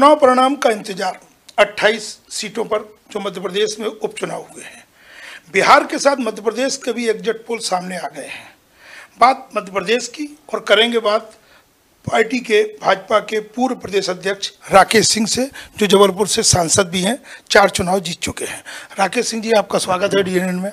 चुनाव परिणाम का इंतजार 28 सीटों पर जो मध्य प्रदेश में उपचुनाव हुए हैं बिहार के साथ मध्य प्रदेश के भी एग्जिट पोल सामने आ गए हैं बात मध्य प्रदेश की और करेंगे बात पार्टी के भाजपा के पूर्व प्रदेश अध्यक्ष राकेश सिंह से जो जबलपुर से सांसद भी हैं चार चुनाव जीत चुके हैं राकेश सिंह जी आपका स्वागत है डी में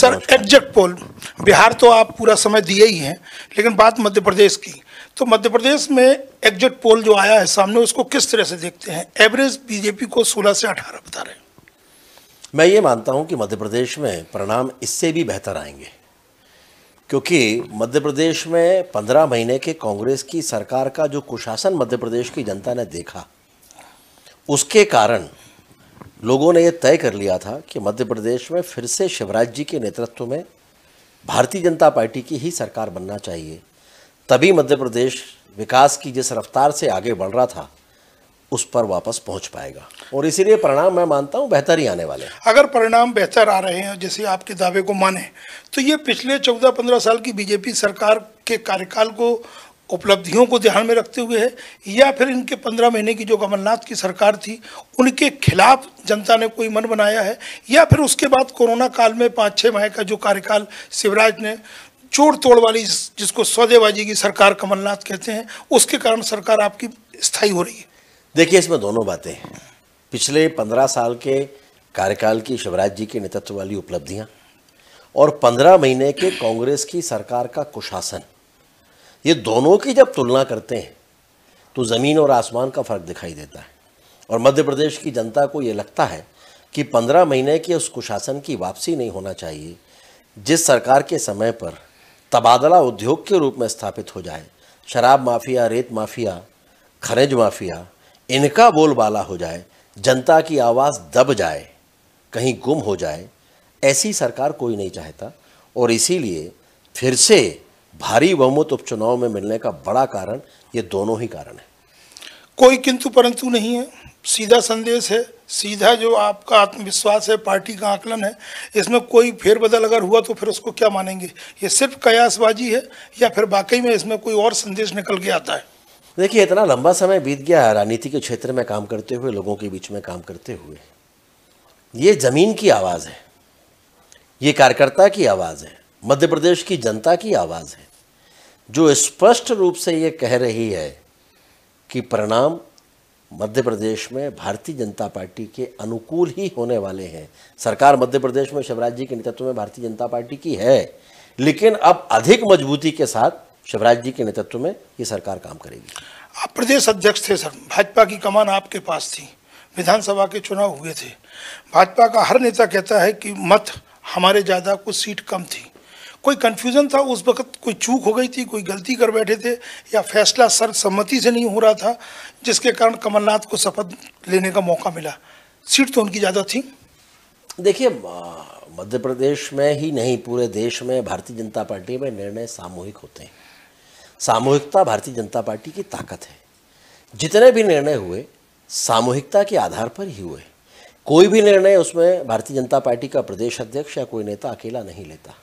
सर एग्जिट पोल बिहार तो आप पूरा समय दिए ही हैं लेकिन बात मध्य प्रदेश की तो मध्य प्रदेश में एग्जिट पोल जो आया है सामने उसको किस तरह से देखते हैं एवरेज बीजेपी को 16 से 18 बता रहे हैं मैं ये मानता हूं कि मध्य प्रदेश में परिणाम इससे भी बेहतर आएंगे क्योंकि मध्य प्रदेश में पंद्रह महीने के कांग्रेस की सरकार का जो कुशासन मध्य प्रदेश की जनता ने देखा उसके कारण लोगों ने यह तय कर लिया था कि मध्य प्रदेश में फिर से शिवराज जी के नेतृत्व में भारतीय जनता पार्टी की ही सरकार बनना चाहिए तभी मध्य प्रदेश विकास की जिस रफ्तार से आगे बढ़ रहा था उस पर वापस पहुंच पाएगा और इसीलिए परिणाम मैं मानता हूं बेहतर ही आने वाले हैं अगर परिणाम बेहतर आ रहे हैं जैसे आपके दावे को माने तो ये पिछले चौदह पंद्रह साल की बीजेपी सरकार के कार्यकाल को उपलब्धियों को ध्यान में रखते हुए है या फिर इनके पंद्रह महीने की जो कमलनाथ की सरकार थी उनके खिलाफ जनता ने कोई मन बनाया है या फिर उसके बाद कोरोना काल में पाँच छः माह का जो कार्यकाल शिवराज ने चोर तोड़ वाली जिसको सौदेबाजी की सरकार कमलनाथ कहते हैं उसके कारण सरकार आपकी स्थायी हो रही है देखिए इसमें दोनों बातें हैं पिछले पंद्रह साल के कार्यकाल की शिवराज जी के नेतृत्व वाली उपलब्धियां और पंद्रह महीने के कांग्रेस की सरकार का कुशासन ये दोनों की जब तुलना करते हैं तो ज़मीन और आसमान का फ़र्क दिखाई देता है और मध्य प्रदेश की जनता को ये लगता है कि पंद्रह महीने के उस कुशासन की वापसी नहीं होना चाहिए जिस सरकार के समय पर तबादला उद्योग के रूप में स्थापित हो जाए शराब माफिया रेत माफिया खनिज माफिया इनका बोलबाला हो जाए जनता की आवाज़ दब जाए कहीं गुम हो जाए ऐसी सरकार कोई नहीं चाहता और इसीलिए फिर से भारी बहुमत उपचुनाव में मिलने का बड़ा कारण ये दोनों ही कारण है कोई किंतु परंतु नहीं है सीधा संदेश है सीधा जो आपका आत्मविश्वास है पार्टी का आकलन है इसमें कोई फेरबदल अगर हुआ तो फिर उसको क्या मानेंगे ये सिर्फ कयासबाजी है या फिर वाकई में इसमें कोई और संदेश निकल के आता है देखिए इतना लंबा समय बीत गया है राजनीति के क्षेत्र में काम करते हुए लोगों के बीच में काम करते हुए ये ज़मीन की आवाज़ है ये कार्यकर्ता की आवाज़ है मध्य प्रदेश की जनता की आवाज़ है जो स्पष्ट रूप से ये कह रही है कि परिणाम मध्य प्रदेश में भारतीय जनता पार्टी के अनुकूल ही होने वाले हैं सरकार मध्य प्रदेश में शिवराज जी के नेतृत्व में भारतीय जनता पार्टी की है लेकिन अब अधिक मजबूती के साथ शिवराज जी के नेतृत्व में ये सरकार काम करेगी आप प्रदेश अध्यक्ष थे सर भाजपा की कमान आपके पास थी विधानसभा के चुनाव हुए थे भाजपा का हर नेता कहता है कि मत हमारे ज़्यादा कुछ सीट कम थी कोई कंफ्यूजन था उस वक्त कोई चूक हो गई थी कोई गलती कर बैठे थे या फैसला सर्वसम्मति से नहीं हो रहा था जिसके कारण कमलनाथ को शपथ लेने का मौका मिला सीट तो उनकी ज़्यादा थी देखिए मध्य प्रदेश में ही नहीं पूरे देश में भारतीय जनता पार्टी में निर्णय सामूहिक होते हैं सामूहिकता भारतीय जनता पार्टी की ताकत है जितने भी निर्णय हुए सामूहिकता के आधार पर ही हुए कोई भी निर्णय उसमें भारतीय जनता पार्टी का प्रदेश अध्यक्ष या कोई नेता अकेला नहीं लेता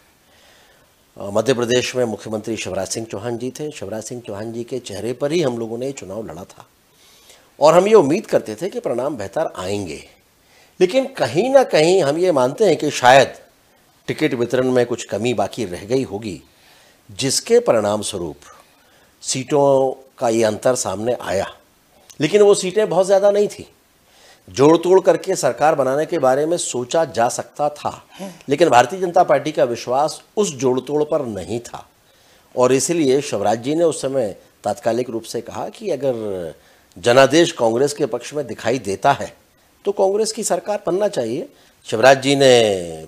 मध्य प्रदेश में मुख्यमंत्री शिवराज सिंह चौहान जी थे शिवराज सिंह चौहान जी के चेहरे पर ही हम लोगों ने चुनाव लड़ा था और हम ये उम्मीद करते थे कि परिणाम बेहतर आएंगे लेकिन कहीं ना कहीं हम ये मानते हैं कि शायद टिकट वितरण में कुछ कमी बाकी रह गई होगी जिसके परिणाम स्वरूप सीटों का ये अंतर सामने आया लेकिन वो सीटें बहुत ज़्यादा नहीं थी जोड़ तोड़ करके सरकार बनाने के बारे में सोचा जा सकता था लेकिन भारतीय जनता पार्टी का विश्वास उस जोड़ तोड़ पर नहीं था और इसलिए शिवराज जी ने उस समय तात्कालिक रूप से कहा कि अगर जनादेश कांग्रेस के पक्ष में दिखाई देता है तो कांग्रेस की सरकार बनना चाहिए शिवराज जी ने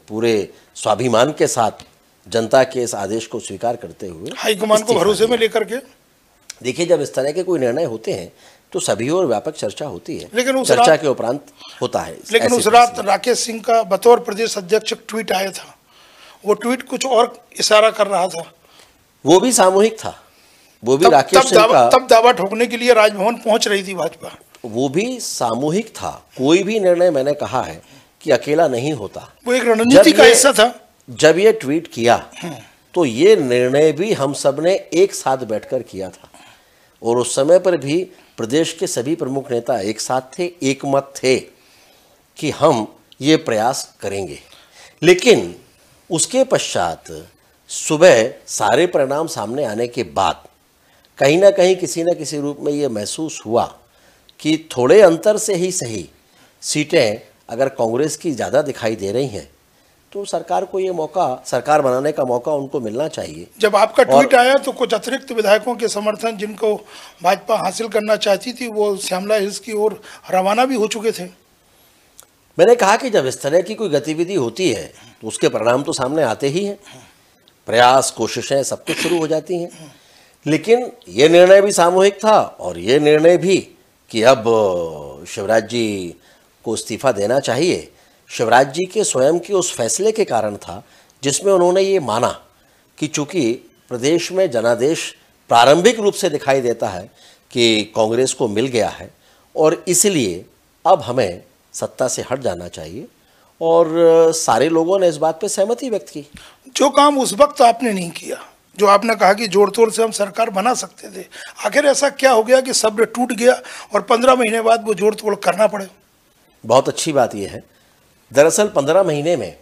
पूरे स्वाभिमान के साथ जनता के इस आदेश को स्वीकार करते हुए हाईकमान को भरोसे में लेकर के देखिए जब इस तरह के कोई निर्णय होते हैं तो सभी और व्यापक चर्चा होती है लेकिन उस चर्चा के उपरांत होता है लेकिन उस रात राकेश सिंह का बतौर प्रदेश अध्यक्ष ट्वीट आया था वो ट्वीट कुछ और इशारा कर रहा था वो भी सामूहिक था वो भी तब, राकेश सिंह का तब दावा ठोकने के लिए राजभवन पहुंच रही थी भाजपा वो भी सामूहिक था कोई भी निर्णय मैंने कहा है कि अकेला नहीं होता वो एक रणनीति का हिस्सा था जब ये ट्वीट किया हम्म। तो ये निर्णय भी हम सब ने एक साथ बैठकर किया था और उस समय पर भी प्रदेश के सभी प्रमुख नेता एक साथ थे एक मत थे कि हम ये प्रयास करेंगे लेकिन उसके पश्चात सुबह सारे परिणाम सामने आने के बाद कहीं ना कहीं किसी न किसी रूप में ये महसूस हुआ कि थोड़े अंतर से ही सही सीटें अगर कांग्रेस की ज़्यादा दिखाई दे रही हैं तो सरकार को ये मौका सरकार बनाने का मौका उनको मिलना चाहिए जब आपका ट्वीट आया तो कुछ अतिरिक्त विधायकों के समर्थन जिनको भाजपा हासिल करना चाहती थी वो श्यामला हिल्स की ओर रवाना भी हो चुके थे मैंने कहा कि जब इस तरह की कोई गतिविधि होती है तो उसके परिणाम तो सामने आते ही हैं प्रयास कोशिशें सब कुछ शुरू हो जाती हैं लेकिन ये निर्णय भी सामूहिक था और ये निर्णय भी कि अब शिवराज जी को इस्तीफा देना चाहिए शिवराज जी के स्वयं के उस फैसले के कारण था जिसमें उन्होंने ये माना कि चूँकि प्रदेश में जनादेश प्रारंभिक रूप से दिखाई देता है कि कांग्रेस को मिल गया है और इसलिए अब हमें सत्ता से हट जाना चाहिए और सारे लोगों ने इस बात पर सहमति व्यक्त की जो काम उस वक्त आपने नहीं किया जो आपने कहा कि जोड़ तोड़ से हम सरकार बना सकते थे आखिर ऐसा क्या हो गया कि सब्र टूट गया और पंद्रह महीने बाद वो जोड़ तोड़ करना पड़े बहुत अच्छी बात यह है दरअसल पंद्रह महीने में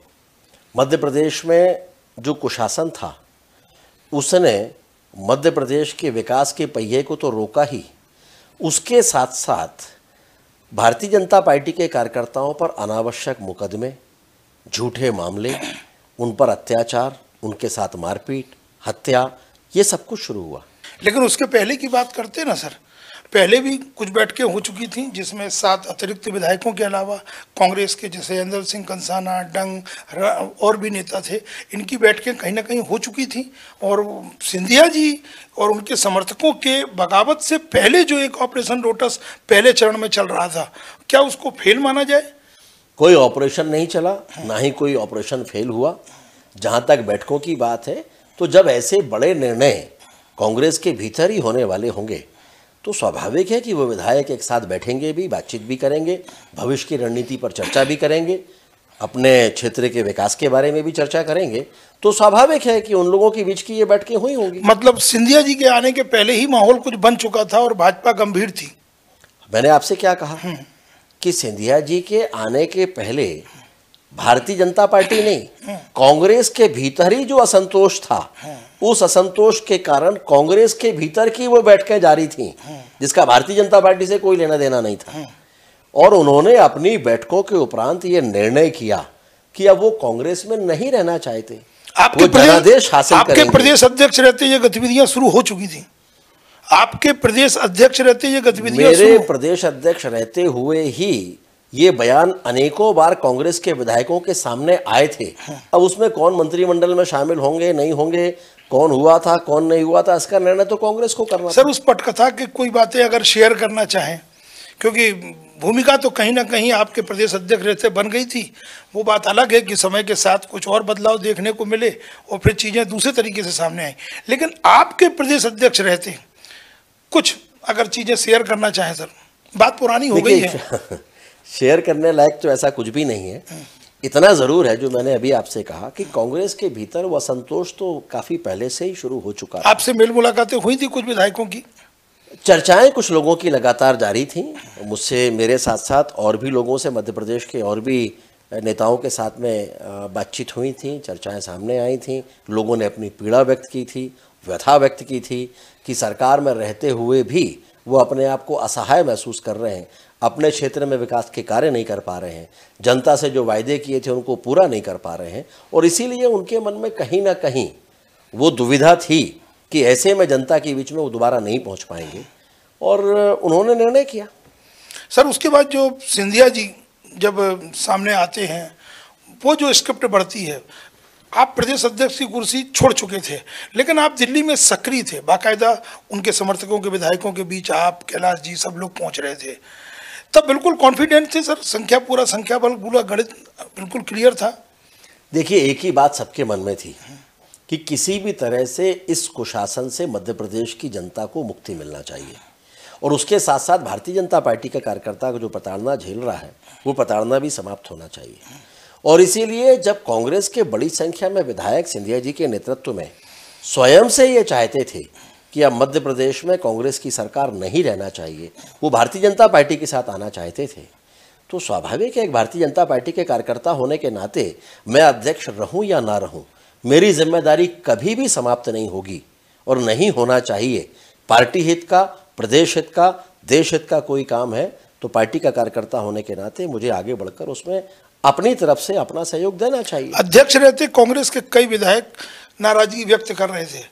मध्य प्रदेश में जो कुशासन था उसने मध्य प्रदेश के विकास के पहिए को तो रोका ही उसके साथ साथ भारतीय जनता पार्टी के कार्यकर्ताओं पर अनावश्यक मुकदमे झूठे मामले उन पर अत्याचार उनके साथ मारपीट हत्या ये सब कुछ शुरू हुआ लेकिन उसके पहले की बात करते ना सर पहले भी कुछ बैठकें हो चुकी थी जिसमें सात अतिरिक्त विधायकों के अलावा कांग्रेस के जैसे इंद्र सिंह कंसाना डंग और भी नेता थे इनकी बैठकें कहीं ना कहीं हो चुकी थी और सिंधिया जी और उनके समर्थकों के बगावत से पहले जो एक ऑपरेशन लोटस पहले चरण में चल रहा था क्या उसको फेल माना जाए कोई ऑपरेशन नहीं चला ना ही कोई ऑपरेशन फेल हुआ जहाँ तक बैठकों की बात है तो जब ऐसे बड़े निर्णय कांग्रेस के भीतर ही होने वाले होंगे तो स्वाभाविक है कि वो विधायक एक साथ बैठेंगे भी बातचीत भी करेंगे भविष्य की रणनीति पर चर्चा भी करेंगे अपने क्षेत्र के विकास के बारे में भी चर्चा करेंगे तो स्वाभाविक है कि उन लोगों के बीच की ये बैठकें हुई होंगी मतलब सिंधिया जी के आने के पहले ही माहौल कुछ बन चुका था और भाजपा गंभीर थी मैंने आपसे क्या कहा हम्म। कि सिंधिया जी के आने के पहले भारतीय जनता पार्टी नहीं हम्म। कांग्रेस के भीतर ही जो असंतोष था हम्म। उस असंतोष के कारण कांग्रेस के भीतर की वो बैठकें जारी थी जिसका भारतीय जनता पार्टी से कोई लेना देना नहीं था और उन्होंने अपनी बैठकों के उपरांत ये निर्णय किया कि अब वो कांग्रेस में नहीं रहना चाहते आपके प्रदेश हासिल आपके प्रदेश अध्यक्ष रहते ये गतिविधियां शुरू हो चुकी थी आपके प्रदेश अध्यक्ष रहते ये गतिविधियां मेरे प्रदेश अध्यक्ष रहते हुए ही ये बयान अनेकों बार कांग्रेस के विधायकों के सामने आए थे अब उसमें कौन मंत्रिमंडल में शामिल होंगे नहीं होंगे कौन हुआ था कौन नहीं हुआ था इसका निर्णय तो कांग्रेस को करना सर उस पटकथा की कोई बातें अगर शेयर करना चाहें क्योंकि भूमिका तो कहीं ना कहीं आपके प्रदेश अध्यक्ष रहते बन गई थी वो बात अलग है कि समय के साथ कुछ और बदलाव देखने को मिले और फिर चीज़ें दूसरे तरीके से सामने आई लेकिन आपके प्रदेश अध्यक्ष रहते कुछ अगर चीज़ें शेयर करना चाहें सर बात पुरानी हो गई है शेयर करने लायक तो ऐसा कुछ भी नहीं है हम्म। इतना ज़रूर है जो मैंने अभी आपसे कहा कि कांग्रेस के भीतर वह असंतोष तो काफ़ी पहले से ही शुरू हो चुका है आपसे मेल मुलाकातें हुई थी कुछ विधायकों की चर्चाएं कुछ लोगों की लगातार जारी थी मुझसे मेरे साथ साथ और भी लोगों से मध्य प्रदेश के और भी नेताओं के साथ में बातचीत हुई थी चर्चाएं सामने आई थी लोगों ने अपनी पीड़ा व्यक्त की थी व्यथा व्यक्त की थी कि सरकार में रहते हुए भी वो अपने आप को असहाय महसूस कर रहे हैं अपने क्षेत्र में विकास के कार्य नहीं कर पा रहे हैं जनता से जो वायदे किए थे उनको पूरा नहीं कर पा रहे हैं और इसीलिए उनके मन में कहीं ना कहीं वो दुविधा थी कि ऐसे में जनता के बीच में वो दोबारा नहीं पहुंच पाएंगे और उन्होंने निर्णय किया सर उसके बाद जो सिंधिया जी जब सामने आते हैं वो जो स्क्रिप्ट बढ़ती है आप प्रदेश अध्यक्ष की कुर्सी छोड़ चुके थे लेकिन आप दिल्ली में सक्रिय थे बाकायदा उनके समर्थकों के विधायकों के बीच आप कैलाश जी सब लोग पहुंच रहे थे तब बिल्कुल कॉन्फिडेंट थे सर संख्या पूरा संख्या बल पूरा गणित बिल्कुल क्लियर था देखिए एक ही बात सबके मन में थी कि किसी भी तरह से इस कुशासन से मध्य प्रदेश की जनता को मुक्ति मिलना चाहिए और उसके साथ साथ भारतीय जनता पार्टी का कार्यकर्ता जो प्रताड़ना झेल रहा है वो प्रताड़ना भी समाप्त होना चाहिए और इसीलिए जब कांग्रेस के बड़ी संख्या में विधायक सिंधिया जी के नेतृत्व में स्वयं से ये चाहते थे कि अब मध्य प्रदेश में कांग्रेस की सरकार नहीं रहना चाहिए वो भारतीय जनता पार्टी के साथ आना चाहते थे तो स्वाभाविक है एक भारतीय जनता पार्टी के कार्यकर्ता होने के नाते मैं अध्यक्ष रहूं या ना रहूं मेरी जिम्मेदारी कभी भी समाप्त नहीं होगी और नहीं होना चाहिए पार्टी हित का प्रदेश हित का देश हित का कोई काम है तो पार्टी का कार्यकर्ता होने के नाते मुझे आगे बढ़कर उसमें अपनी तरफ से अपना सहयोग देना चाहिए अध्यक्ष रहते कांग्रेस के कई विधायक नाराजगी व्यक्त कर रहे थे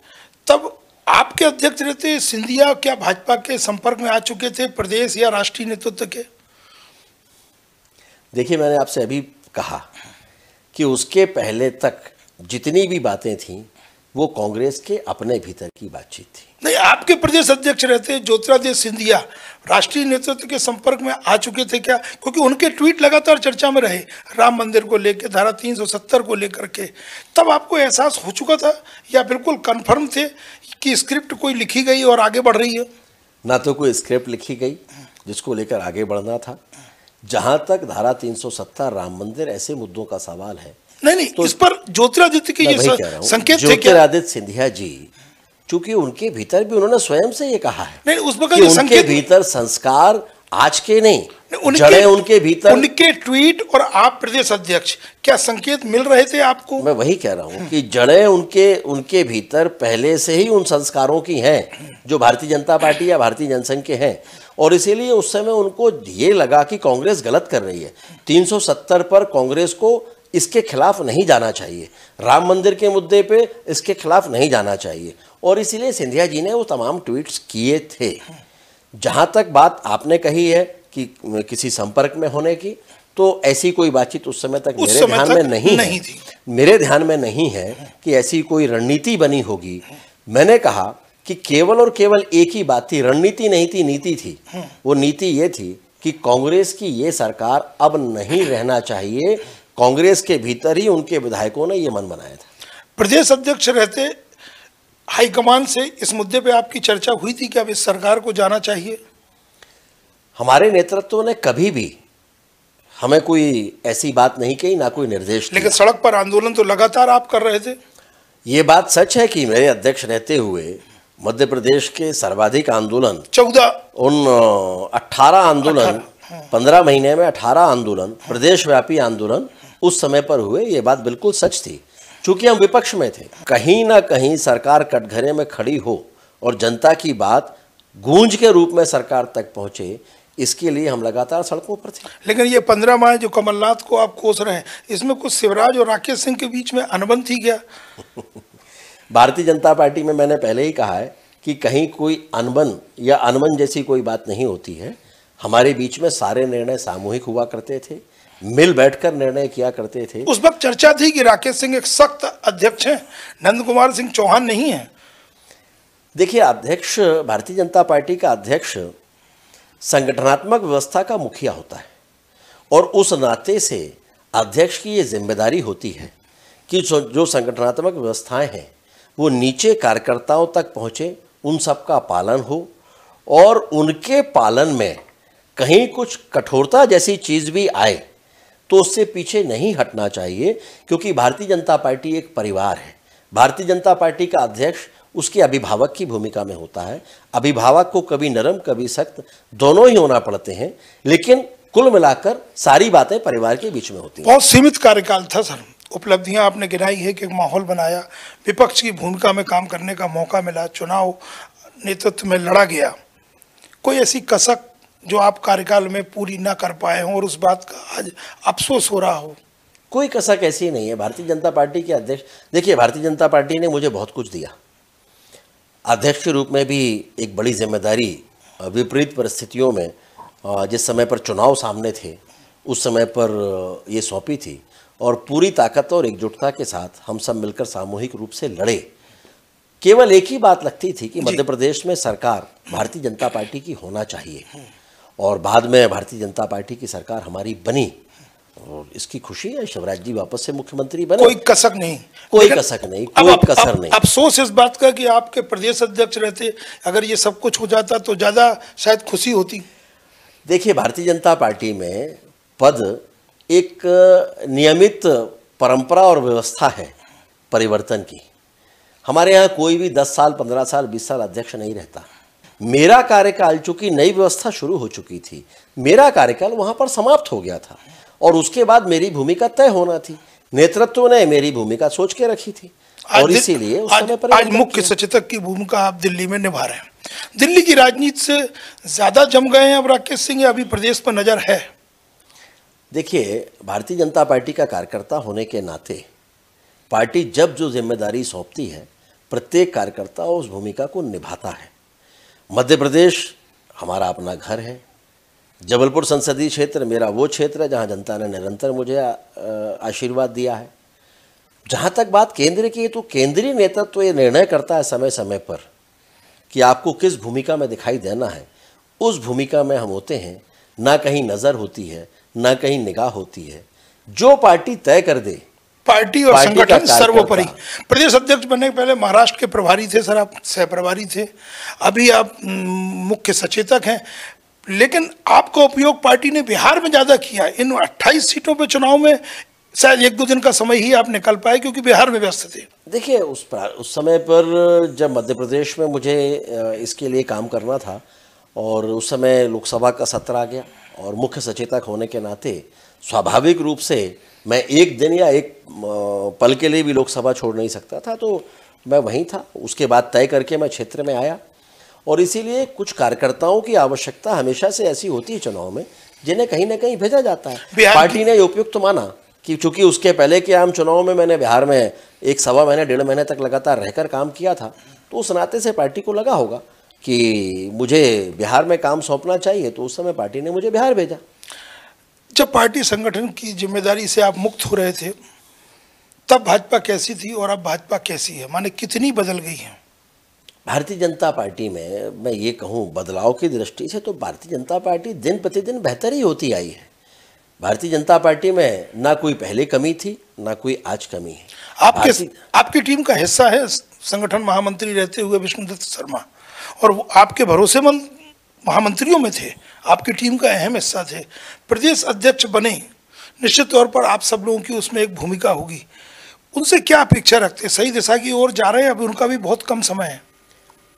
तब आपके अध्यक्ष रहते सिंधिया क्या भाजपा के संपर्क में आ चुके थे प्रदेश या राष्ट्रीय नेतृत्व के देखिए मैंने आपसे अभी कहा कि उसके पहले तक जितनी भी बातें थी वो कांग्रेस के अपने भीतर की बातचीत थी नहीं आपके प्रदेश अध्यक्ष रहते ज्योतिरादित्य सिंधिया राष्ट्रीय नेतृत्व के संपर्क में आ चुके थे क्या क्योंकि उनके ट्वीट लगातार चर्चा में रहे राम मंदिर को लेकर धारा 370 को लेकर के तब आपको एहसास हो चुका था या बिल्कुल कन्फर्म थे कि स्क्रिप्ट कोई लिखी गई और आगे बढ़ रही है ना तो कोई स्क्रिप्ट लिखी गई जिसको लेकर आगे बढ़ना था जहां तक धारा 370 राम मंदिर ऐसे मुद्दों का सवाल है नहीं नहीं तो इस पर ज्योतिरादित्य के ये संकेत थे ज्योतिरादित्य सिंधिया जी क्योंकि उनके भीतर भी उन्होंने स्वयं से ये कहा है नहीं उस वक्त संकेत भीतर संस्कार आज के नहीं उनके उनके भीतर उनके ट्वीट और आप प्रदेश अध्यक्ष क्या संकेत मिल रहे थे आपको मैं वही कह रहा हूँ कि जड़ें उनके उनके भीतर पहले से ही उन संस्कारों की हैं जो भारतीय जनता पार्टी या भारतीय जनसंघ के हैं और इसीलिए उस समय उनको ये लगा कि कांग्रेस गलत कर रही है 370 पर कांग्रेस को इसके खिलाफ नहीं जाना चाहिए राम मंदिर के मुद्दे पे इसके खिलाफ नहीं जाना चाहिए और इसीलिए सिंधिया जी ने वो तमाम ट्वीट्स किए थे जहाँ तक बात आपने कही है कि किसी संपर्क में होने की तो ऐसी कोई बातचीत उस समय तक उस मेरे समय ध्यान तक में नहीं, नहीं थी मेरे ध्यान में नहीं है कि ऐसी कोई रणनीति बनी होगी मैंने कहा कि केवल और केवल एक ही बात थी रणनीति नहीं थी नीति थी वो नीति ये थी कि कांग्रेस की ये सरकार अब नहीं रहना चाहिए कांग्रेस के भीतर ही उनके विधायकों ने ये मन बनाया था प्रदेश अध्यक्ष रहते हाईकमान से इस मुद्दे पे आपकी चर्चा हुई थी कि अब इस सरकार को जाना चाहिए हमारे नेतृत्व ने कभी भी हमें कोई ऐसी बात नहीं कही ना कोई निर्देश लेकिन सड़क पर आंदोलन तो लगातार आप कर रहे थे ये बात सच है कि मेरे अध्यक्ष रहते हुए मध्य प्रदेश के सर्वाधिक आंदोलन चौदह उन अट्ठारह आंदोलन हाँ। पंद्रह महीने में अठारह आंदोलन प्रदेशव्यापी आंदोलन उस समय पर हुए ये बात बिल्कुल सच थी चूंकि हम विपक्ष में थे कहीं ना कहीं सरकार कटघरे में खड़ी हो और जनता की बात गूंज के रूप में सरकार तक पहुंचे इसके लिए हम लगातार सड़कों पर थे लेकिन ये पंद्रह माह जो कमलनाथ को आप कोस रहे हैं इसमें कुछ शिवराज और राकेश सिंह के बीच में अनबन थी क्या भारतीय जनता पार्टी में मैंने पहले ही कहा है कि कहीं कोई अनबन या अनबन जैसी कोई बात नहीं होती है हमारे बीच में सारे निर्णय सामूहिक हुआ करते थे मिल बैठकर निर्णय किया करते थे उस वक्त चर्चा थी कि राकेश सिंह एक सख्त अध्यक्ष हैं नंद कुमार सिंह चौहान नहीं है देखिए अध्यक्ष भारतीय जनता पार्टी का अध्यक्ष संगठनात्मक व्यवस्था का मुखिया होता है और उस नाते से अध्यक्ष की ये जिम्मेदारी होती है कि जो संगठनात्मक व्यवस्थाएं हैं वो नीचे कार्यकर्ताओं तक पहुँचे उन सब का पालन हो और उनके पालन में कहीं कुछ कठोरता जैसी चीज़ भी आए तो उससे पीछे नहीं हटना चाहिए क्योंकि भारतीय जनता पार्टी एक परिवार है भारतीय जनता पार्टी का अध्यक्ष उसके अभिभावक की भूमिका में होता है अभिभावक को कभी नरम कभी सख्त दोनों ही होना पड़ते हैं लेकिन कुल मिलाकर सारी बातें परिवार के बीच में होती हैं बहुत सीमित कार्यकाल था सर उपलब्धियां आपने गिनाई है कि एक माहौल बनाया विपक्ष की भूमिका में काम करने का मौका मिला चुनाव नेतृत्व में लड़ा गया कोई ऐसी कसक जो आप कार्यकाल में पूरी ना कर पाए हों और उस बात का आज अफसोस हो रहा हो कोई कसा कैसी नहीं है भारतीय जनता पार्टी के अध्यक्ष देखिए भारतीय जनता पार्टी ने मुझे बहुत कुछ दिया अध्यक्ष के रूप में भी एक बड़ी जिम्मेदारी विपरीत परिस्थितियों में जिस समय पर चुनाव सामने थे उस समय पर ये सौंपी थी और पूरी ताकत और एकजुटता के साथ हम सब मिलकर सामूहिक रूप से लड़े केवल एक ही बात लगती थी कि मध्य प्रदेश में सरकार भारतीय जनता पार्टी की होना चाहिए और बाद में भारतीय जनता पार्टी की सरकार हमारी बनी और इसकी खुशी है शिवराज जी वापस से मुख्यमंत्री बने कोई कसक नहीं कोई कसक नहीं कोई अब, कसर अब, नहीं अफसोस इस बात का कि आपके प्रदेश अध्यक्ष रहते अगर ये सब कुछ हो जाता तो ज़्यादा शायद खुशी होती देखिए भारतीय जनता पार्टी में पद एक नियमित परंपरा और व्यवस्था है परिवर्तन की हमारे यहाँ कोई भी 10 साल 15 साल 20 साल अध्यक्ष नहीं रहता मेरा कार्यकाल चूंकि नई व्यवस्था शुरू हो चुकी थी मेरा कार्यकाल वहां पर समाप्त हो गया था और उसके बाद मेरी भूमिका तय होना थी नेतृत्व ने मेरी भूमिका सोच के रखी थी और इसीलिए आज मुख्य सचेतक की भूमिका आप दिल्ली में निभा रहे हैं दिल्ली की राजनीति से ज़्यादा जम गए हैं अब राकेश सिंह अभी प्रदेश पर नज़र है देखिए भारतीय जनता पार्टी का कार्यकर्ता होने के नाते पार्टी जब जो जिम्मेदारी सौंपती है प्रत्येक कार्यकर्ता उस भूमिका को निभाता है मध्य प्रदेश हमारा अपना घर है जबलपुर संसदीय क्षेत्र मेरा वो क्षेत्र है जहाँ जनता ने निरंतर मुझे आशीर्वाद दिया है जहाँ तक बात केंद्र की है तो केंद्रीय नेतृत्व तो ये निर्णय करता है समय समय पर कि आपको किस भूमिका में दिखाई देना है उस भूमिका में हम होते हैं ना कहीं नज़र होती है ना कहीं निगाह होती है जो पार्टी तय कर दे पार्टी और पार्टी संगठन सर्वोपरि प्रदेश अध्यक्ष बनने के पहले महाराष्ट्र के प्रभारी थे सर आप सह प्रभारी थे अभी आप मुख्य सचेतक हैं लेकिन आपका उपयोग पार्टी ने बिहार में ज़्यादा किया इन 28 सीटों पर चुनाव में शायद एक दो दिन का समय ही आप निकल पाए क्योंकि बिहार में व्यस्त थे देखिए उस उस समय पर जब मध्य प्रदेश में मुझे इसके लिए काम करना था और उस समय लोकसभा का सत्र आ गया और मुख्य सचेतक होने के नाते स्वाभाविक रूप से मैं एक दिन या एक पल के लिए भी लोकसभा छोड़ नहीं सकता था तो मैं वहीं था उसके बाद तय करके मैं क्षेत्र में आया और इसीलिए कुछ कार्यकर्ताओं की आवश्यकता हमेशा से ऐसी होती है चुनाव में जिन्हें कहीं ना कहीं भेजा जाता है पार्टी ने उपयुक्त माना कि चूंकि उसके पहले के आम चुनाव में मैंने बिहार में एक सवा महीने डेढ़ महीने तक लगातार रहकर काम किया था तो उस नाते से पार्टी को लगा होगा कि मुझे बिहार में काम सौंपना चाहिए तो उस समय पार्टी ने मुझे बिहार भेजा जब पार्टी संगठन की जिम्मेदारी से आप मुक्त हो रहे थे तब भाजपा कैसी थी और अब भाजपा कैसी है माने कितनी बदल गई है भारतीय जनता पार्टी में मैं ये कहूँ बदलाव की दृष्टि से तो भारतीय जनता पार्टी दिन प्रतिदिन बेहतर ही होती आई है भारतीय जनता पार्टी में ना कोई पहले कमी थी ना कोई आज कमी है आपके आपकी टीम का हिस्सा है संगठन महामंत्री रहते हुए विष्णुदत्त शर्मा और वो आपके भरोसेमंद महामंत्रियों में थे आपकी टीम का अहम हिस्सा थे प्रदेश अध्यक्ष बने निश्चित तौर पर आप सब लोगों की उसमें एक भूमिका होगी उनसे क्या अपेक्षा रखते हैं सही दिशा की ओर जा रहे हैं अभी उनका भी बहुत कम समय है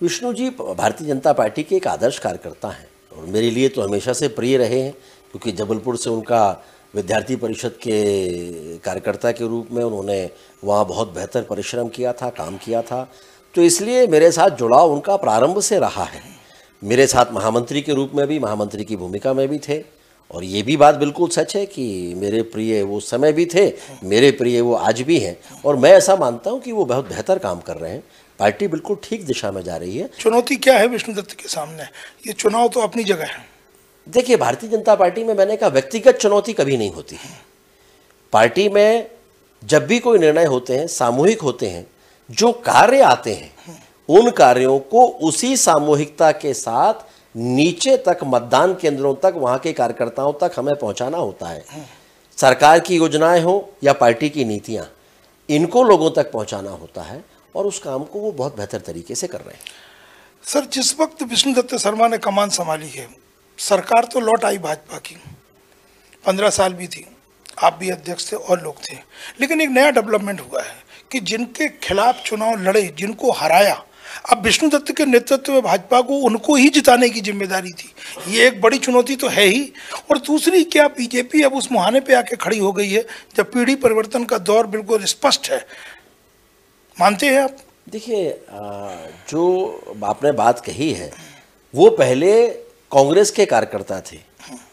विष्णु जी भारतीय जनता पार्टी के एक आदर्श कार्यकर्ता हैं और मेरे लिए तो हमेशा से प्रिय रहे हैं क्योंकि जबलपुर से उनका विद्यार्थी परिषद के कार्यकर्ता के रूप में उन्होंने वहाँ बहुत बेहतर परिश्रम किया था काम किया था तो इसलिए मेरे साथ जुड़ाव उनका प्रारंभ से रहा है मेरे साथ महामंत्री के रूप में भी महामंत्री की भूमिका में भी थे और ये भी बात बिल्कुल सच है कि मेरे प्रिय वो समय भी थे मेरे प्रिय वो आज भी हैं और मैं ऐसा मानता हूँ कि वो बहुत बेहतर काम कर रहे हैं पार्टी बिल्कुल ठीक दिशा में जा रही है चुनौती क्या है विष्णु दत्त के सामने ये चुनाव तो अपनी जगह है देखिए भारतीय जनता पार्टी में मैंने कहा व्यक्तिगत चुनौती कभी नहीं होती है पार्टी में जब भी कोई निर्णय होते हैं सामूहिक होते हैं जो कार्य आते हैं उन कार्यों को उसी सामूहिकता के साथ नीचे तक मतदान केंद्रों तक वहाँ के कार्यकर्ताओं तक हमें पहुँचाना होता है हम्म। सरकार की योजनाएं हों या पार्टी की नीतियाँ इनको लोगों तक पहुँचाना होता है और उस काम को वो बहुत बेहतर तरीके से कर रहे हैं सर जिस वक्त विष्णु दत्त शर्मा ने कमान संभाली है सरकार तो लौट आई भाजपा की पंद्रह साल भी थी आप भी अध्यक्ष थे और लोग थे लेकिन एक नया डेवलपमेंट हुआ है कि जिनके खिलाफ चुनाव लड़े जिनको हराया अब विष्णु दत्त के नेतृत्व में भाजपा को उनको ही जिताने की जिम्मेदारी थी ये एक बड़ी चुनौती तो है ही और दूसरी क्या बीजेपी अब उस मुहाने पे आके खड़ी हो गई है जब पीढ़ी परिवर्तन का दौर बिल्कुल स्पष्ट है मानते हैं आप देखिए जो आपने बात कही है वो पहले कांग्रेस के कार्यकर्ता थे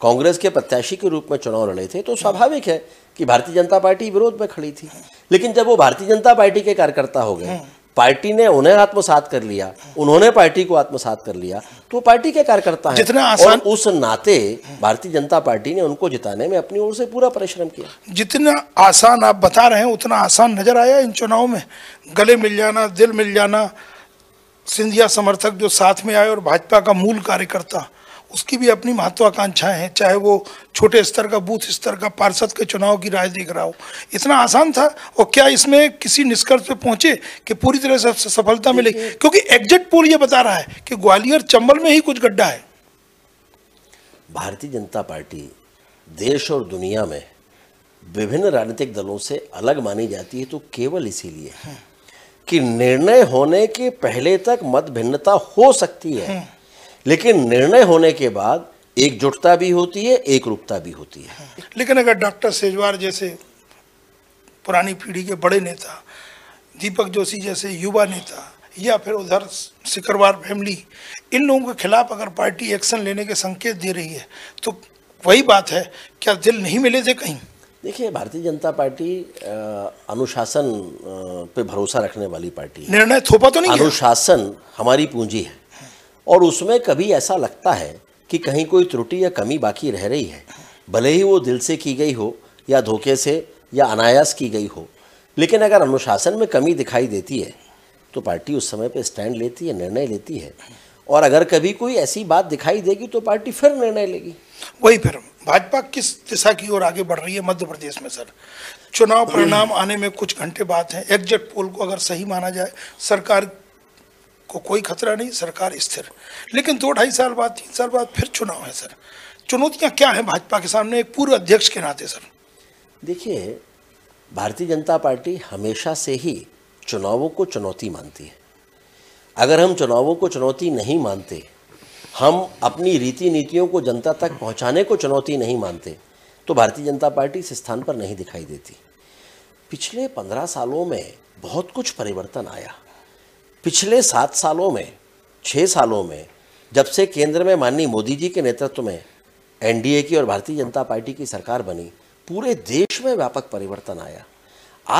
कांग्रेस के प्रत्याशी के रूप में चुनाव लड़े थे तो स्वाभाविक है कि भारतीय जनता पार्टी विरोध में खड़ी थी लेकिन जब वो भारतीय जनता पार्टी के कार्यकर्ता हो गए पार्टी ने उन्हें आत्मसात कर लिया उन्होंने पार्टी को आत्मसात कर लिया तो पार्टी के कार्यकर्ता हैं जितना आसान और उस नाते भारतीय जनता पार्टी ने उनको जिताने में अपनी ओर से पूरा परिश्रम किया जितना आसान आप बता रहे हैं उतना आसान नजर आया इन चुनाव में गले मिल जाना दिल मिल जाना सिंधिया समर्थक जो साथ में आए और भाजपा का मूल कार्यकर्ता उसकी भी अपनी महत्वाकांक्षाएं हैं चाहे वो छोटे स्तर का बूथ स्तर का पार्षद के चुनाव की राय देख रहा हो इतना आसान था और क्या इसमें किसी निष्कर्ष पे पहुंचे कि पूरी तरह से सफलता मिलेगी क्योंकि एग्जिट पोल ये बता रहा है कि ग्वालियर चंबल में ही कुछ गड्ढा है भारतीय जनता पार्टी देश और दुनिया में विभिन्न राजनीतिक दलों से अलग मानी जाती है तो केवल इसीलिए हाँ। कि निर्णय होने के पहले तक मत भिन्नता हो सकती है हाँ। लेकिन निर्णय होने के बाद एकजुटता भी होती है एक रूपता भी होती है लेकिन अगर डॉक्टर सेजवार जैसे पुरानी पीढ़ी के बड़े नेता दीपक जोशी जैसे युवा नेता या फिर उधर सिकरवार फैमिली इन लोगों के खिलाफ अगर पार्टी एक्शन लेने के संकेत दे रही है तो वही बात है क्या दिल नहीं मिले थे कहीं देखिए भारतीय जनता पार्टी अनुशासन पे भरोसा रखने वाली पार्टी है निर्णय थोपा तो नहीं अनुशासन हमारी पूंजी है और उसमें कभी ऐसा लगता है कि कहीं कोई त्रुटि या कमी बाकी रह रही है भले ही वो दिल से की गई हो या धोखे से या अनायास की गई हो लेकिन अगर अनुशासन में कमी दिखाई देती है तो पार्टी उस समय पर स्टैंड लेती है निर्णय लेती है और अगर कभी कोई ऐसी बात दिखाई देगी तो पार्टी फिर निर्णय लेगी वही फिर भाजपा किस दिशा की ओर आगे बढ़ रही है मध्य प्रदेश में सर चुनाव परिणाम आने में कुछ घंटे बाद है एग्जिट पोल को अगर सही माना जाए सरकार को कोई खतरा नहीं सरकार स्थिर लेकिन दो ढाई साल बाद तीन साल बाद फिर चुनाव है सर चुनौतियां क्या हैं भाजपा के सामने एक पूर्व अध्यक्ष के नाते सर देखिए भारतीय जनता पार्टी हमेशा से ही चुनावों को चुनौती मानती है अगर हम चुनावों को चुनौती नहीं मानते हम अपनी रीति नीतियों को जनता तक पहुंचाने को चुनौती नहीं मानते तो भारतीय जनता पार्टी इस स्थान पर नहीं दिखाई देती पिछले पंद्रह सालों में बहुत कुछ परिवर्तन आया पिछले सात सालों में छः सालों में जब से केंद्र में माननीय मोदी जी के नेतृत्व में एनडीए की और भारतीय जनता पार्टी की सरकार बनी पूरे देश में व्यापक परिवर्तन आया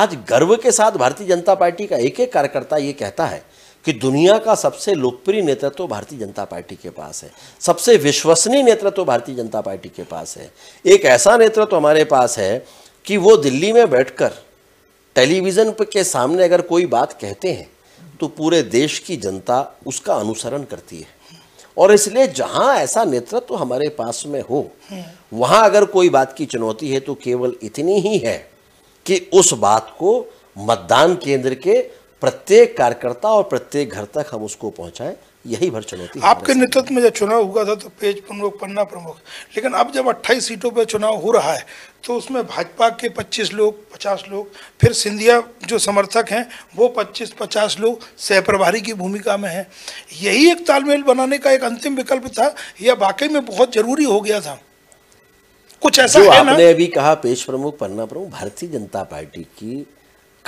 आज गर्व के साथ भारतीय जनता पार्टी का एक एक कार्यकर्ता ये कहता है कि दुनिया का सबसे लोकप्रिय नेतृत्व तो भारतीय जनता पार्टी के पास है सबसे विश्वसनीय नेतृत्व तो भारतीय जनता पार्टी के पास है एक ऐसा नेतृत्व तो हमारे पास है कि वो दिल्ली में बैठकर टेलीविज़न के सामने अगर कोई बात कहते हैं तो पूरे देश की जनता उसका अनुसरण करती है और इसलिए जहां ऐसा नेतृत्व तो हमारे पास में हो वहां अगर कोई बात की चुनौती है तो केवल इतनी ही है कि उस बात को मतदान केंद्र के प्रत्येक कार्यकर्ता और प्रत्येक घर तक हम उसको पहुंचाएं यही भर चुनौती आपके नेतृत्व में जब चुनाव हुआ था तो पेज प्रमुख पन्ना प्रमुख लेकिन अब जब 28 सीटों पर चुनाव हो रहा है तो उसमें भाजपा के 25 लोग 50 लोग फिर सिंधिया जो समर्थक हैं वो 25-50 लोग सहप्रभारी की भूमिका में हैं यही एक तालमेल बनाने का एक अंतिम विकल्प था यह वाकई में बहुत जरूरी हो गया था कुछ ऐसा जो है आपने ना? अभी कहा पेश प्रमुख पन्ना प्रमुख भारतीय जनता पार्टी की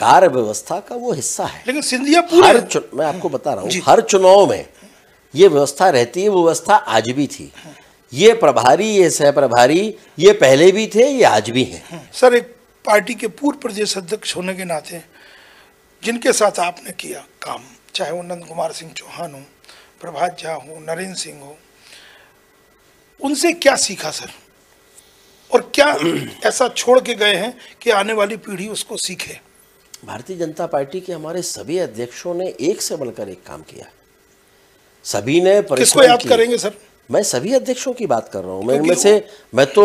कार्य व्यवस्था का वो हिस्सा है लेकिन सिंधिया पूरा मैं आपको बता रहा हूँ हर चुनाव में ये व्यवस्था रहती है वो व्यवस्था आज भी थी ये प्रभारी ये सह प्रभारी ये पहले भी थे ये आज भी हैं हाँ, सर एक पार्टी के पूर्व प्रदेश अध्यक्ष होने के नाते जिनके साथ आपने किया काम चाहे वो नंद कुमार सिंह चौहान हो प्रभात झा हो नरेंद्र सिंह हो उनसे क्या सीखा सर और क्या ऐसा छोड़ के गए हैं कि आने वाली पीढ़ी उसको सीखे भारतीय जनता पार्टी के हमारे सभी अध्यक्षों ने एक से बढ़कर एक काम किया सभी ने किसको याद करेंगे सर मैं सभी अध्यक्षों की बात कर रहा हूँ मैं इनमें से मैं तो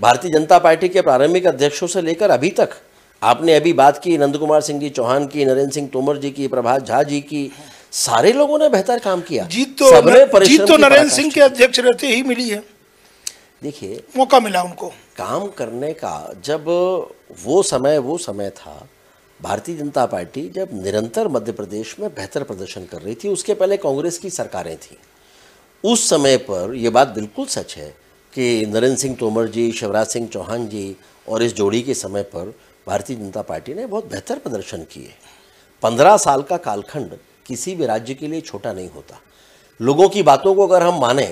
भारतीय जनता पार्टी के प्रारंभिक अध्यक्षों से लेकर अभी तक आपने अभी बात की नंद कुमार सिंह जी चौहान की नरेंद्र सिंह तोमर जी की प्रभात झा जी की सारे लोगों ने बेहतर काम किया जीत तो जीत तो नरेंद्र सिंह के अध्यक्ष रहते ही मिली है देखिए मौका मिला उनको काम करने का जब वो समय वो समय था भारतीय जनता पार्टी जब निरंतर मध्य प्रदेश में बेहतर प्रदर्शन कर रही थी उसके पहले कांग्रेस की सरकारें थीं उस समय पर यह बात बिल्कुल सच है कि नरेंद्र सिंह तोमर जी शिवराज सिंह चौहान जी और इस जोड़ी के समय पर भारतीय जनता पार्टी ने बहुत बेहतर प्रदर्शन किए पंद्रह साल का कालखंड किसी भी राज्य के लिए छोटा नहीं होता लोगों की बातों को अगर हम माने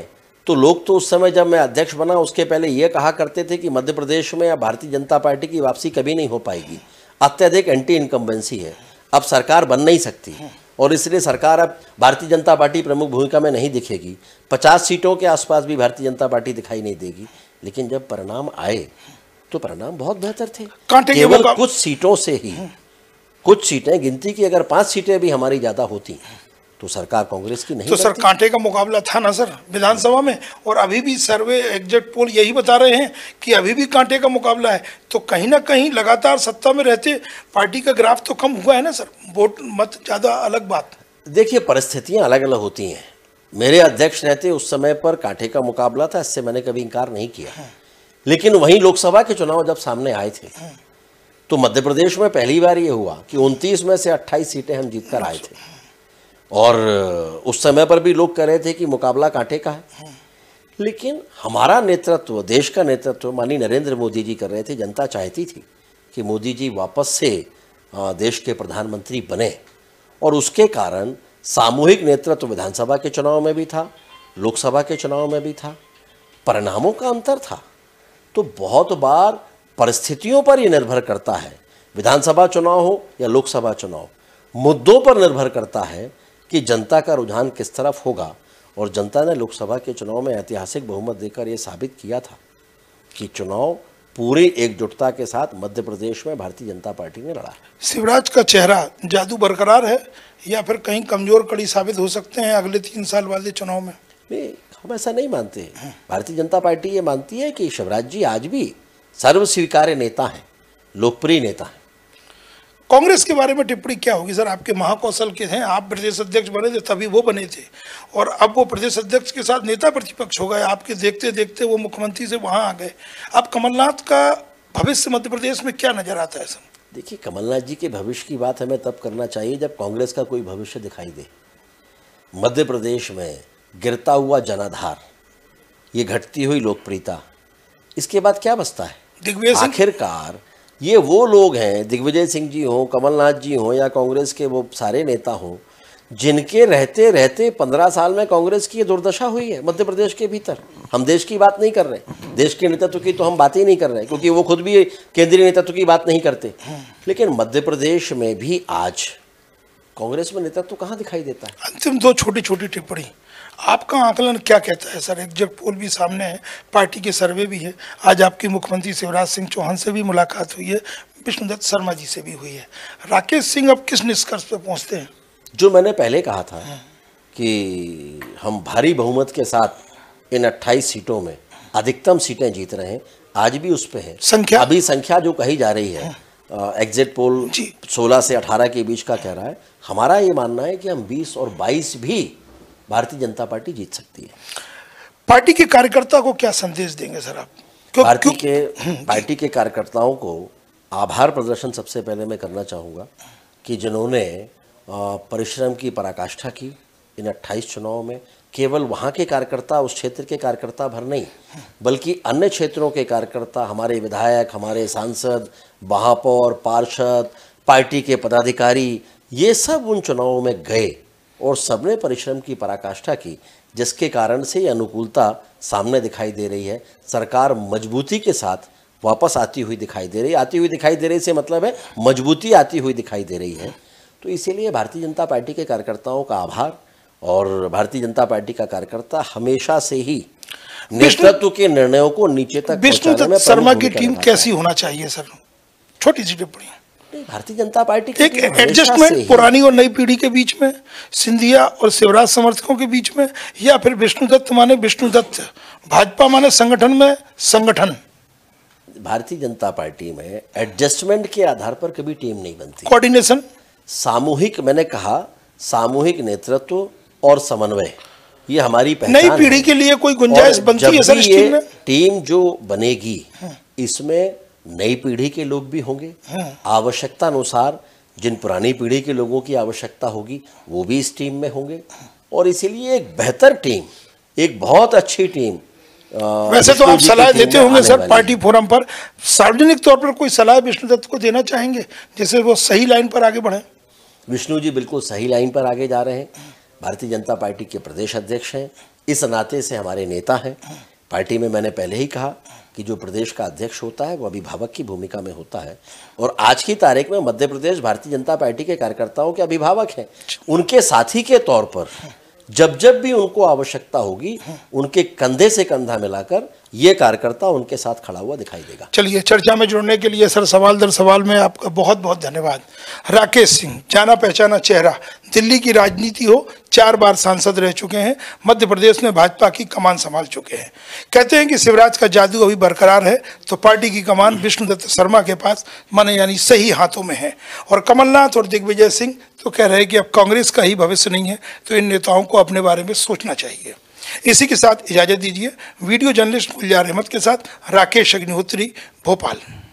तो लोग तो उस समय जब मैं अध्यक्ष बना उसके पहले यह कहा करते थे कि मध्य प्रदेश में या भारतीय जनता पार्टी की वापसी कभी नहीं हो पाएगी अत्यधिक एंटी इनकम्बेंसी है अब सरकार बन नहीं सकती और इसलिए सरकार अब भारतीय जनता पार्टी प्रमुख भूमिका में नहीं दिखेगी पचास सीटों के आसपास भी भारतीय जनता पार्टी दिखाई नहीं देगी लेकिन जब परिणाम आए तो परिणाम बहुत बेहतर थे केवल कुछ सीटों से ही कुछ सीटें गिनती की अगर पांच सीटें भी हमारी ज़्यादा होती तो सरकार कांग्रेस की नहीं तो सर कांटे का मुकाबला था ना सर विधानसभा में और अभी भी सर्वे एग्जिट पोल यही बता रहे हैं कि अभी भी कांटे का मुकाबला है तो कहीं ना कहीं लगातार सत्ता में रहते पार्टी का ग्राफ तो कम हुआ है ना सर वोट मत ज़्यादा अलग बात देखिए परिस्थितियाँ अलग अलग होती हैं मेरे अध्यक्ष रहते उस समय पर कांटे का मुकाबला था इससे मैंने कभी इनकार नहीं किया हाँ। लेकिन वहीं लोकसभा के चुनाव जब सामने आए थे हाँ। तो मध्य प्रदेश में पहली बार ये हुआ कि 29 में से 28 सीटें हम जीतकर आए अच्छा। थे और उस समय पर भी लोग कह रहे थे कि मुकाबला कांटे का है लेकिन हमारा नेतृत्व देश का नेतृत्व माननीय नरेंद्र मोदी जी कर रहे थे जनता चाहती थी कि मोदी जी वापस से देश के प्रधानमंत्री बने और उसके कारण सामूहिक नेतृत्व विधानसभा के चुनाव में भी था लोकसभा के चुनाव में भी था परिणामों का अंतर था तो बहुत बार परिस्थितियों पर ही निर्भर करता है विधानसभा चुनाव हो या लोकसभा चुनाव मुद्दों पर निर्भर करता है कि जनता का रुझान किस तरफ होगा और जनता ने लोकसभा के चुनाव में ऐतिहासिक बहुमत देकर यह साबित किया था कि चुनाव पूरी एकजुटता के साथ मध्य प्रदेश में भारतीय जनता पार्टी ने लड़ा है शिवराज का चेहरा जादू बरकरार है या फिर कहीं कमजोर कड़ी साबित हो सकते हैं अगले तीन साल वाले चुनाव में नहीं हम ऐसा नहीं मानते भारतीय जनता पार्टी ये मानती है कि शिवराज जी आज भी सर्व स्वीकार्य नेता हैं लोकप्रिय नेता हैं कांग्रेस के बारे में टिप्पणी क्या होगी सर आपके महाकौशल के हैं आप प्रदेश अध्यक्ष बने थे तभी वो बने थे और अब वो प्रदेश अध्यक्ष के साथ नेता प्रतिपक्ष हो गए आपके देखते देखते वो मुख्यमंत्री से वहाँ आ गए अब कमलनाथ का भविष्य मध्य प्रदेश में क्या नज़र आता है सर देखिए कमलनाथ जी के भविष्य की बात हमें तब करना चाहिए जब कांग्रेस का कोई भविष्य दिखाई दे मध्य प्रदेश में गिरता हुआ जनाधार ये घटती हुई लोकप्रियता इसके बाद क्या बचता है आखिरकार ये वो लोग हैं दिग्विजय सिंह जी हों कमलनाथ जी हों या कांग्रेस के वो सारे नेता हों जिनके रहते रहते पंद्रह साल में कांग्रेस की दुर्दशा हुई है मध्य प्रदेश के भीतर हम देश की बात नहीं कर रहे देश के नेतृत्व की तो हम बात ही नहीं कर रहे क्योंकि वो खुद भी केंद्रीय नेतृत्व की बात नहीं करते लेकिन मध्य प्रदेश में भी आज कांग्रेस में नेतृत्व कहाँ दिखाई देता है अंतिम दो छोटी छोटी टिप्पणी आपका आकलन क्या कहता है सर एग्जिट पोल भी सामने है पार्टी के सर्वे भी है आज आपकी मुख्यमंत्री शिवराज सिंह चौहान से भी मुलाकात हुई है विष्णुदत्त शर्मा जी से भी हुई है राकेश सिंह अब किस निष्कर्ष पर पहुंचते हैं जो मैंने पहले कहा था हाँ। कि हम भारी बहुमत के साथ इन 28 सीटों में अधिकतम सीटें जीत रहे हैं आज भी उस पर है संख्या अभी संख्या जो कही जा रही है एग्जिट पोल 16 से 18 के बीच का कह रहा है हमारा ये मानना है कि हम 20 और 22 भी भारतीय जनता पार्टी जीत सकती है पार्टी के कार्यकर्ता को क्या संदेश देंगे सर आप क्यों, पार्टी क्यों? के पार्टी के कार्यकर्ताओं को आभार प्रदर्शन सबसे पहले मैं करना चाहूँगा कि जिन्होंने परिश्रम की पराकाष्ठा की इन 28 चुनावों में केवल वहाँ के कार्यकर्ता उस क्षेत्र के कार्यकर्ता भर नहीं बल्कि अन्य क्षेत्रों के कार्यकर्ता हमारे विधायक हमारे सांसद महापौर पार्षद पार्टी के पदाधिकारी ये सब उन चुनावों में गए और सबने परिश्रम की पराकाष्ठा की जिसके कारण से ये अनुकूलता सामने दिखाई दे रही है सरकार मजबूती के साथ वापस आती हुई दिखाई दे रही आती हुई दिखाई दे रही से मतलब है मजबूती आती हुई दिखाई दे रही है तो इसीलिए भारतीय जनता पार्टी के कार्यकर्ताओं का आभार और भारतीय जनता पार्टी का कार्यकर्ता हमेशा से ही नेतृत्व के निर्णयों को नीचे तक विष्णु शर्मा की टीम कैसी होना चाहिए सर छोटी सी टिप्पणी भारतीय जनता पार्टी एक एडजस्टमेंट पुरानी और नई पीढ़ी के बीच में सिंधिया और शिवराज समर्थकों के बीच में या फिर विष्णुदत्त माने विष्णुदत्त भाजपा माने संगठन में संगठन भारतीय जनता पार्टी में एडजस्टमेंट के आधार पर कभी टीम नहीं बनती कोऑर्डिनेशन सामूहिक मैंने कहा सामूहिक नेतृत्व और समन्वय ये हमारी नई पीढ़ी के लिए कोई गुंजाइश बनती है सर टीम जो बनेगी हाँ। इसमें नई पीढ़ी के लोग भी होंगे हाँ। आवश्यकता अनुसार जिन पुरानी पीढ़ी के लोगों की आवश्यकता होगी वो भी इस टीम में होंगे और इसीलिए एक बेहतर टीम एक बहुत अच्छी टीम वैसे तो आप सलाह देते होंगे सर पार्टी फोरम पर सार्वजनिक तौर पर कोई सलाह विष्णु दत्त को देना चाहेंगे जैसे वो सही लाइन पर आगे बढ़े विष्णु जी बिल्कुल सही लाइन पर आगे जा रहे हैं भारतीय जनता पार्टी के प्रदेश अध्यक्ष हैं इस नाते से हमारे नेता हैं पार्टी में मैंने पहले ही कहा कि जो प्रदेश का अध्यक्ष होता है वो अभिभावक की भूमिका में होता है और आज की तारीख में मध्य प्रदेश भारतीय जनता पार्टी के कार्यकर्ताओं के अभिभावक हैं उनके साथी के तौर पर जब जब भी उनको आवश्यकता होगी उनके कंधे से कंधा मिलाकर ये कार्यकर्ता उनके साथ खड़ा हुआ दिखाई देगा चलिए चर्चा में जुड़ने के लिए सर सवाल दर सवाल में आपका बहुत बहुत धन्यवाद राकेश सिंह जाना पहचाना चेहरा दिल्ली की राजनीति हो चार बार सांसद रह चुके हैं मध्य प्रदेश में भाजपा की कमान संभाल चुके हैं कहते हैं कि शिवराज का जादू अभी बरकरार है तो पार्टी की कमान विष्णुदत्त शर्मा के पास माने यानी सही हाथों में है और कमलनाथ और दिग्विजय सिंह तो कह रहे हैं कि अब कांग्रेस का ही भविष्य नहीं है तो इन नेताओं को अपने बारे में सोचना चाहिए इसी के साथ इजाज़त दीजिए वीडियो जर्नलिस्ट गुलजार अहमद के साथ राकेश अग्निहोत्री भोपाल